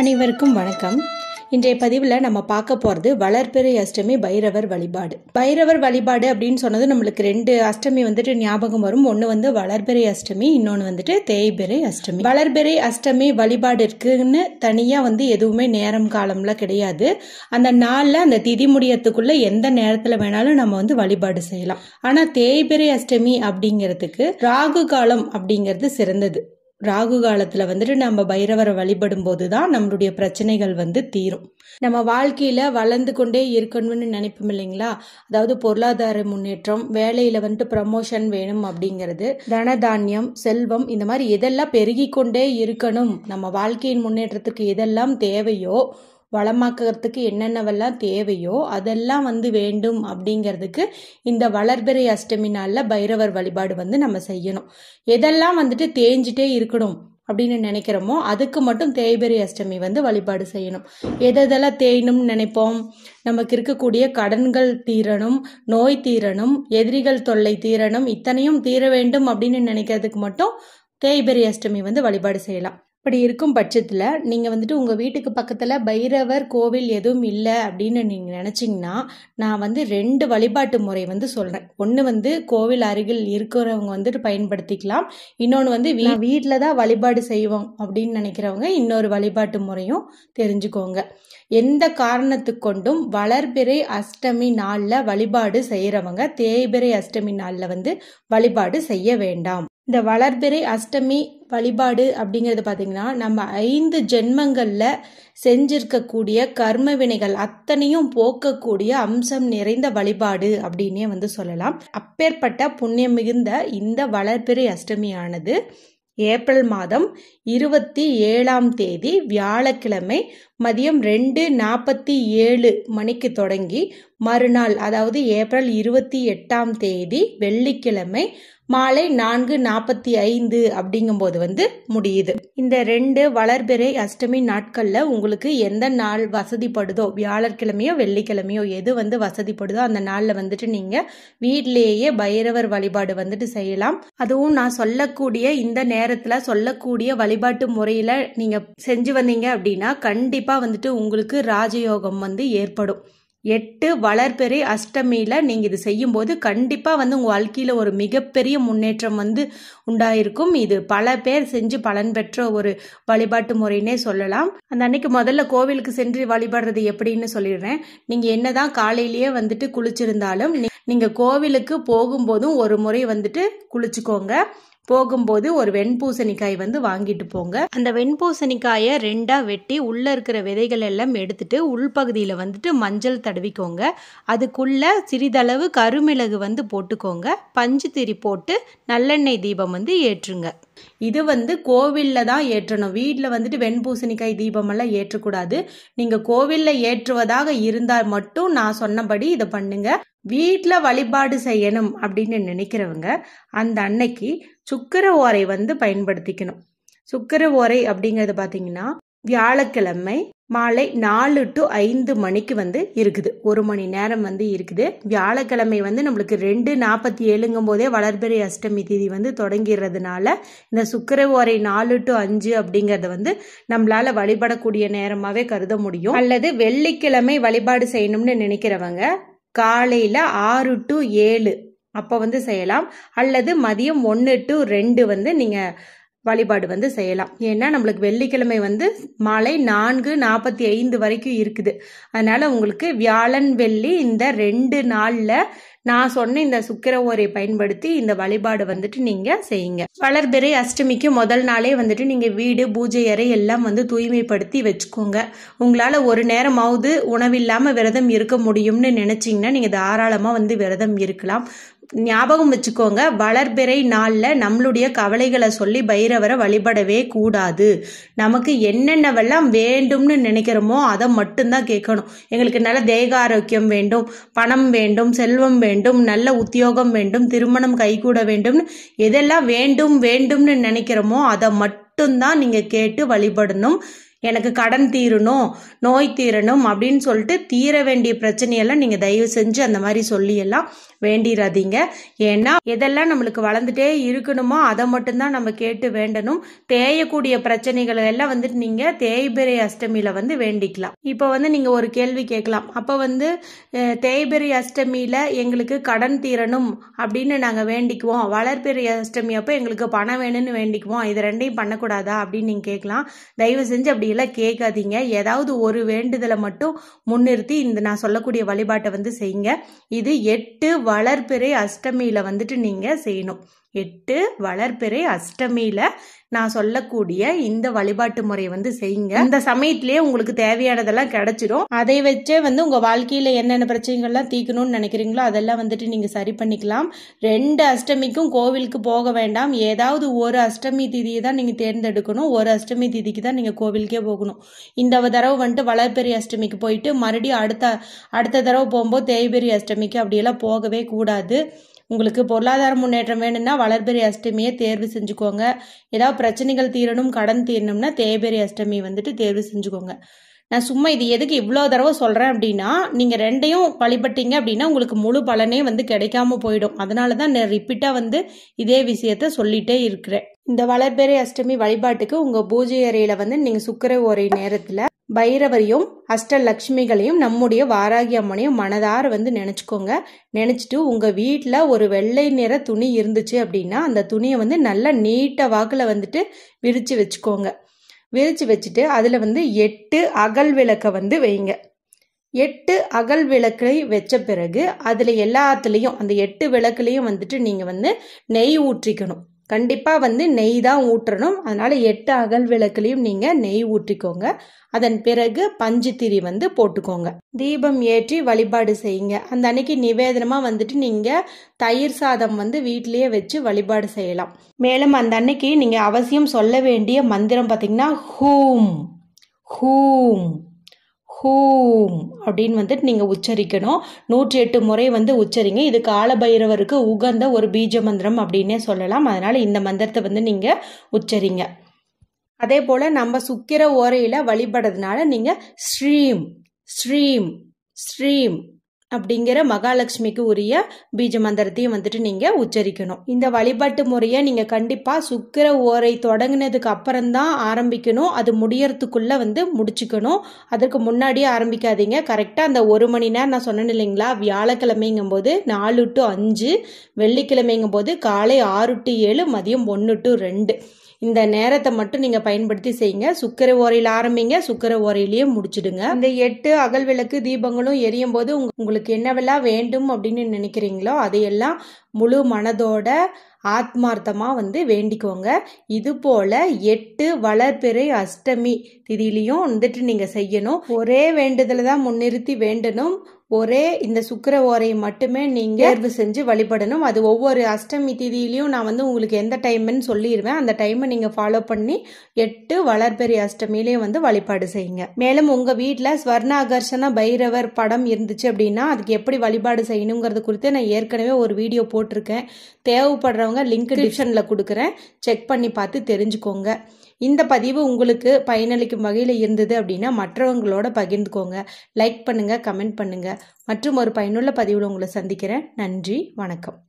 அனைவருக்கும் வணக்கம் இன்றைய பதிவில் நம்ம பார்க்க போகிறது வளர்பிறை அஷ்டமி பைரவர் வழிபாடு பைரவர் வழிபாடு அப்படின்னு சொன்னது நம்மளுக்கு ரெண்டு அஷ்டமி வந்துட்டு ஞாபகம் வரும் ஒன்று வந்து வளர்பிறை அஷ்டமி இன்னொன்று வந்துட்டு தேய்பிறை அஷ்டமி வளர்பிறை அஷ்டமி வழிபாடு இருக்குன்னு தனியாக வந்து எதுவுமே நேரம் காலம்லாம் கிடையாது அந்த நாளில் அந்த திதி முடியத்துக்குள்ளே எந்த நேரத்தில் வேணாலும் நம்ம வந்து வழிபாடு செய்யலாம் ஆனால் தேய்பிறை அஷ்டமி அப்படிங்கிறதுக்கு ராகு காலம் அப்படிங்கிறது சிறந்தது ராகு காலத்தில் வந்துட்டு நம்ம பைரவரை வழிபடும் போதுதான் தான் நம்மளுடைய பிரச்சனைகள் வந்து தீரும் நம்ம வாழ்க்கையில் வளர்ந்து கொண்டே இருக்கணும்னு நினைப்போம் இல்லைங்களா அதாவது பொருளாதார முன்னேற்றம் வேலையில் வந்துட்டு ப்ரமோஷன் வேணும் அப்படிங்கிறது தனதானியம் செல்வம் இந்த மாதிரி எதெல்லாம் பெருகி கொண்டே இருக்கணும் நம்ம வாழ்க்கையின் முன்னேற்றத்துக்கு எதெல்லாம் தேவையோ வளமாக்குறதுக்கு என்னென்னவெல்லாம் தேவையோ அதெல்லாம் வந்து வேண்டும் அப்படிங்கிறதுக்கு இந்த வளர்பிறை அஷ்டமி நாளில் பைரவர் வழிபாடு வந்து நம்ம செய்யணும் எதெல்லாம் வந்துட்டு தேஞ்சிட்டே இருக்கணும் அப்படின்னு நினைக்கிறோமோ அதுக்கு மட்டும் தேய்பெரி அஷ்டமி வந்து வழிபாடு செய்யணும் எதெல்லாம் தேயணும்னு நினைப்போம் நமக்கு இருக்கக்கூடிய கடன்கள் தீரணும் நோய் தீரணும் எதிரிகள் தொல்லை தீரணும் இத்தனையும் தீர வேண்டும் அப்படின்னு நினைக்கிறதுக்கு மட்டும் தேய்பெரி அஷ்டமி வந்து வழிபாடு செய்யலாம் அப்படி இருக்கும் பட்சத்தில் நீங்கள் வந்துட்டு உங்கள் வீட்டுக்கு பக்கத்தில் பைரவர் கோவில் எதுவும் இல்லை அப்படின்னு நீங்கள் நினச்சிங்கன்னா நான் வந்து ரெண்டு வழிபாட்டு முறை வந்து சொல்கிறேன் ஒன்று வந்து கோவில் அருகில் இருக்கிறவங்க வந்துட்டு பயன்படுத்திக்கலாம் இன்னொன்று வந்து வீ வீட்டில் தான் வழிபாடு செய்வோம் அப்படின்னு நினைக்கிறவங்க இன்னொரு வழிபாட்டு முறையும் தெரிஞ்சுக்கோங்க எந்த காரணத்து கொண்டும் வளர்பிறை அஷ்டமி நாளில் வழிபாடு செய்கிறவங்க தேய்பிறை அஷ்டமி நாளில் வந்து வழிபாடு செய்ய வேண்டாம் இந்த வளர்பிறை அஷ்டமி வழிபாடு அப்படிங்கிறது பார்த்தீங்கன்னா நம்ம ஐந்து ஜென்மங்களில் செஞ்சிருக்கக்கூடிய கர்ம வினைகள் அத்தனையும் போக்கக்கூடிய அம்சம் நிறைந்த வழிபாடு அப்படின்னே வந்து சொல்லலாம் அப்பேற்பட்ட புண்ணியம் மிகுந்த இந்த வளர்பிறை அஷ்டமியானது ஏப்ரல் மாதம் இருபத்தி ஏழாம் தேதி வியாழக்கிழமை மதியம் ரெண்டு நாற்பத்தி ஏழு மணிக்கு தொடங்கி மறுநாள் அதாவது ஏப்ரல் இருபத்தி எட்டாம் தேதி வெள்ளிக்கிழமை மாலை நான்கு நாற்பத்தி ஐந்து அப்படிங்கும்போது வந்து முடியுது இந்த ரெண்டு வளர்பிறை அஷ்டமி நாட்களில் உங்களுக்கு எந்த நாள் வசதிப்படுதோ வியாழக்கிழமையோ வெள்ளிக்கிழமையோ எது வந்து வசதிப்படுதோ அந்த நாளில் வந்துட்டு நீங்கள் வீட்டிலேயே பைரவர் வழிபாடு வந்துட்டு செய்யலாம் அதுவும் நான் சொல்லக்கூடிய இந்த நேரத்தில் சொல்லக்கூடிய வழிபாட்டு முறையில் நீங்கள் செஞ்சு வந்தீங்க அப்படின்னா கண்டிப்பாக கண்டிப்பாக வந்துட்டு உங்களுக்கு ராஜயோகம் வந்து ஏற்படும் எட்டு வளர்பெறி அஷ்டமியில் நீங்கள் இது செய்யும்போது கண்டிப்பாக வந்து உங்கள் வாழ்க்கையில் ஒரு மிகப்பெரிய முன்னேற்றம் வந்து உண்டாயிருக்கும் இது பல பேர் செஞ்சு பலன் பெற்ற ஒரு வழிபாட்டு முறைன்னே சொல்லலாம் அந்த அன்னைக்கு முதல்ல கோவிலுக்கு சென்று வழிபடுறது எப்படின்னு சொல்லிடுறேன் நீங்கள் என்ன தான் காலையிலேயே வந்துட்டு குளிச்சிருந்தாலும் நீங்கள் கோவிலுக்கு போகும்போதும் ஒரு முறை வந்துட்டு குளிச்சுக்கோங்க போகும்போது ஒரு வெண்பூசணிக்காய் வந்து வாங்கிட்டு போங்க அந்த வெண்பூசணிக்காயை ரெண்டாக வெட்டி உள்ளே இருக்கிற விதைகள் எல்லாம் எடுத்துட்டு உள்பகுதியில் வந்துட்டு மஞ்சள் தடவிக்கோங்க அதுக்குள்ளே சிறிதளவு கருமிளகு வந்து போட்டுக்கோங்க பஞ்சு திரி போட்டு நல்லெண்ணெய் தீபம் வந்து ஏற்றுங்க இது வந்து கோவிலில் தான் ஏற்றணும் வீட்டில் வந்துட்டு வெண்பூசணிக்காய் தீபமெல்லாம் ஏற்றக்கூடாது நீங்கள் கோவிலில் ஏற்றுவதாக இருந்தால் மட்டும் நான் சொன்னபடி இதை பண்ணுங்க வீட்டில் வழிபாடு செய்யணும் அப்படின்னு நினைக்கிறவங்க அந்த அன்னைக்கு சுக்கர ஓரை வந்து பயன்படுத்திக்கணும் சுக்கர ஓரை அப்படிங்கிறது பார்த்தீங்கன்னா வியாழக்கிழமை மாலை நாலு டு ஐந்து மணிக்கு வந்து இருக்குது ஒரு மணி நேரம் வந்து இருக்குது வியாழக்கிழமை வந்து நம்மளுக்கு ரெண்டு நாற்பத்தி ஏழுங்கும் போதே வளர்பிறை அஷ்டமி தேதி வந்து தொடங்கிடுறதுனால இந்த சுக்கர ஓரை நாலு டு அஞ்சு அப்படிங்கிறத வந்து நம்மளால வழிபடக்கூடிய நேரமாகவே கருத முடியும் அல்லது வெள்ளிக்கிழமை வழிபாடு செய்யணும்னு நினைக்கிறவங்க காலையில் ஆறு டு ஏழு அப்போ வந்து செய்யலாம் அல்லது மதியம் ஒன்று டு ரெண்டு வந்து நீங்கள் வழிபாடு வந்து செய்யலாம் ஏன்னா நம்மளுக்கு வெள்ளிக்கிழமை வந்து மாலை நான்கு நாற்பத்தி ஐந்து வரைக்கும் இருக்குது அதனால உங்களுக்கு வியாழன் வெள்ளி இந்த ரெண்டு நாளில் நான் சொன்ன இந்த சுக்கிர ஓரை பயன்படுத்தி இந்த வழிபாடு வந்துட்டு நீங்க செய்யுங்க வளர்பிறை அஷ்டமிக்கு முதல் நாளே வந்துட்டு நீங்க வீடு பூஜை அறை எல்லாம் வந்து தூய்மைப்படுத்தி வச்சுக்கோங்க உங்களால ஒரு நேரமாவது உணவில்லாம விரதம் இருக்க முடியும்னு நினைச்சீங்கன்னா நீங்க தாராளமா வந்து விரதம் இருக்கலாம் ஞாபகம் வச்சுக்கோங்க வளர்பிறை நாளில் நம்மளுடைய கவலைகளை சொல்லி பைரவரை வழிபடவே கூடாது நமக்கு என்னென்னவெல்லாம் வேண்டும்னு நினைக்கிறோமோ அதை மட்டும்தான் கேட்கணும் எங்களுக்கு நல்ல தேக ஆரோக்கியம் வேண்டும் பணம் வேண்டும் செல்வம் வேண்டும் நல்ல உத்தியோகம் வேண்டும் திருமணம் கைகூட வேண்டும்னு எதெல்லாம் வேண்டும் வேண்டும்னு நினைக்கிறோமோ அதை மட்டும்தான் நீங்கள் கேட்டு வழிபடணும் எனக்கு கடன் தீரணும் நோய் தீரணும் அப்படின்னு சொல்லிட்டு தீர வேண்டிய பிரச்சனையெல்லாம் நீங்கள் தயவு செஞ்சு அந்த மாதிரி சொல்லியெல்லாம் வேண்டிடாதீங்க ஏன்னா எதெல்லாம் நம்மளுக்கு வளர்ந்துட்டே இருக்கணுமோ அதை மட்டும்தான் நம்ம கேட்டு வேண்டணும் தேயக்கூடிய பிரச்சனைகளை எல்லாம் வந்துட்டு நீங்கள் தேய்பிரை அஷ்டமியில் வந்து வேண்டிக்கலாம் இப்போ வந்து நீங்கள் ஒரு கேள்வி கேட்கலாம் அப்போ வந்து தேய்பிரை அஷ்டமியில் எங்களுக்கு கடன் தீரணும் அப்படின்னு நாங்கள் வேண்டிக்குவோம் வளர்பிரை அஷ்டமி அப்போ எங்களுக்கு பணம் வேணும்னு வேண்டிக்குவோம் இது ரெண்டையும் பண்ணக்கூடாதா அப்படின்னு நீங்கள் கேட்கலாம் தயவு செஞ்சு அப்படி வழிபாடுகளை கேட்காதீங்க ஏதாவது ஒரு வேண்டுதலை மட்டும் முன்னிறுத்தி இந்த நான் சொல்லக்கூடிய வழிபாட்டை வந்து செய்யுங்க இது எட்டு வளர்பிறை அஷ்டமியில் வந்துட்டு நீங்கள் செய்யணும் எட்டு வளர்பிறை அஷ்டமியில் நான் சொல்லக்கூடிய இந்த வழிபாட்டு முறையை வந்து செய்யுங்க அந்த சமயத்திலேயே உங்களுக்கு தேவையானதெல்லாம் கிடைச்சிடும் அதை வச்சே வந்து உங்க வாழ்க்கையில என்னென்ன பிரச்சனைகள்லாம் தீக்கணும்னு நினைக்கிறீங்களோ அதெல்லாம் வந்துட்டு நீங்க சரி பண்ணிக்கலாம் ரெண்டு அஷ்டமிக்கும் கோவிலுக்கு போக வேண்டாம் ஏதாவது ஒரு அஷ்டமி திதியை தான் நீங்க தேர்ந்தெடுக்கணும் ஒரு அஷ்டமி திதிக்கு தான் நீங்க கோவிலுக்கே போகணும் இந்த தடவை வந்துட்டு வளர்பெரிய அஷ்டமிக்கு போயிட்டு மறுபடியும் அடுத்த அடுத்த தடவை போகும்போது தேய்பெரிய அஷ்டமிக்கு அப்படியெல்லாம் போகவே கூடாது உங்களுக்கு பொருளாதார முன்னேற்றம் வேணும்னா வளர்பெரி அஷ்டமியை தேர்வு செஞ்சுக்கோங்க ஏதாவது பிரச்சனைகள் தீரணும் கடன் தீரணும்னா தேய்பெரி அஷ்டமி வந்துட்டு தேர்வு செஞ்சுக்கோங்க நான் சும்மா இது எதுக்கு இவ்வளோ தடவை சொல்கிறேன் அப்படின்னா நீங்கள் ரெண்டையும் வழிபட்டீங்க அப்படின்னா உங்களுக்கு முழு பலனே வந்து கிடைக்காம போயிடும் அதனால தான் நான் ரிப்பீட்டாக வந்து இதே விஷயத்த சொல்லிகிட்டே இருக்கிறேன் இந்த வளர்பெறை அஷ்டமி வழிபாட்டுக்கு உங்கள் பூஜை அறையில் வந்து நீங்கள் சுக்கரை ஒரே நேரத்தில் பைரவரையும் அஷ்டலக்ஷ்மிகளையும் நம்முடைய வாராகி அம்மனையும் மனதார வந்து நினச்சிக்கோங்க நினச்சிட்டு உங்கள் வீட்டில் ஒரு வெள்ளை நிற துணி இருந்துச்சு அப்படின்னா அந்த துணியை வந்து நல்லா நீட்ட வாக்கில் வந்துட்டு விரித்து வச்சுக்கோங்க விரித்து வச்சுட்டு அதில் வந்து எட்டு அகல் விளக்கை வந்து வைங்க எட்டு அகல் விளக்கை வச்ச பிறகு அதில் எல்லாத்துலேயும் அந்த எட்டு விளக்குலேயும் வந்துட்டு நீங்கள் வந்து நெய் ஊற்றிக்கணும் கண்டிப்பாக வந்து நெய் தான் ஊற்றணும் அதனால் எட்டு அகல் விளக்குலையும் நீங்கள் நெய் ஊற்றிக்கோங்க அதன் பிறகு பஞ்சு திரி வந்து போட்டுக்கோங்க தீபம் ஏற்றி வழிபாடு செய்யுங்க அந்த அன்னைக்கு நிவேதனமாக வந்துட்டு நீங்கள் தயிர் சாதம் வந்து வீட்டிலேயே வச்சு வழிபாடு செய்யலாம் மேலும் அந்த அன்னைக்கு நீங்கள் அவசியம் சொல்ல வேண்டிய மந்திரம் பார்த்தீங்கன்னா ஹூம் ஹூம் ஹூம் அப்படின்னு வந்துட்டு நீங்கள் உச்சரிக்கணும் நூற்றி எட்டு முறை வந்து உச்சரிங்க இது காலபைரவருக்கு உகந்த ஒரு பீஜ மந்திரம் அப்படின்னே சொல்லலாம் அதனால் இந்த மந்திரத்தை வந்து நீங்கள் உச்சரிங்க அதே போல் நம்ம சுக்கிர ஓரையில் வழிபடுறதுனால நீங்கள் ஸ்ரீம் ஸ்ரீம் ஸ்ரீம் அப்படிங்கிற மகாலட்சுமிக்கு உரிய பீஜ மந்திரத்தையும் வந்துட்டு நீங்கள் உச்சரிக்கணும் இந்த வழிபாட்டு முறையை நீங்கள் கண்டிப்பாக சுக்கர ஓரை தொடங்கினதுக்கு அப்புறம் தான் ஆரம்பிக்கணும் அது முடியறதுக்குள்ள வந்து முடிச்சுக்கணும் அதற்கு முன்னாடியே ஆரம்பிக்காதீங்க கரெக்டாக அந்த ஒரு மணி நேரம் நான் சொன்னேன் இல்லைங்களா வியாழக்கிழமைங்கும் போது நாலு டு அஞ்சு வெள்ளிக்கிழமைங்கும் போது காலை ஆறு டு ஏழு மதியம் ஒன்று டு ரெண்டு இந்த நேரத்தை மட்டும் நீங்கள் பயன்படுத்தி செய்யுங்க சுக்கரை ஓரையில் ஆரம்பிங்க சுக்கரை ஓரையிலேயே முடிச்சிடுங்க இந்த எட்டு அகல் விளக்கு தீபங்களும் எரியும் போது உங்களுக்கு என்னவெல்லாம் வேண்டும் அப்படின்னு நினைக்கிறீங்களோ அதையெல்லாம் முழு மனதோட ஆத்மார்த்தமாக வந்து வேண்டிக்கோங்க இது போல் எட்டு வளர்பிறை அஷ்டமி திதியிலையும் வந்துட்டு நீங்கள் செய்யணும் ஒரே வேண்டுதலை தான் முன்னிறுத்தி வேண்டணும் ஒரே இந்த சுக்கர ஓரையை மட்டுமே நீங்கள் தேர்வு செஞ்சு வழிபடணும் அது ஒவ்வொரு அஷ்டமி திதியிலையும் நான் வந்து உங்களுக்கு எந்த டைம்னு சொல்லிடுவேன் அந்த டைமை நீங்கள் ஃபாலோ பண்ணி எட்டு வளர்பெரிய அஷ்டமிலையும் வந்து வழிபாடு செய்யுங்க மேலும் உங்கள் வீட்டில் ஸ்வர்ணாகர்ஷண பைரவர் படம் இருந்துச்சு அப்படின்னா அதுக்கு எப்படி வழிபாடு செய்யணுங்கிறது குறித்து நான் ஏற்கனவே ஒரு வீடியோ போட்டிருக்கேன் தேவைப்படுறவங்க லிங்க் டிஸ்கிரிப்ஷனில் கொடுக்குறேன் செக் பண்ணி பார்த்து தெரிஞ்சுக்கோங்க இந்த பதிவு உங்களுக்கு பயனளிக்கும் வகையில் இருந்தது அப்படின்னா மற்றவங்களோட பகிர்ந்துக்கோங்க லைக் பண்ணுங்கள் கமெண்ட் பண்ணுங்கள் மற்றும் ஒரு பயனுள்ள பதிவில் உங்களை சந்திக்கிறேன் நன்றி வணக்கம்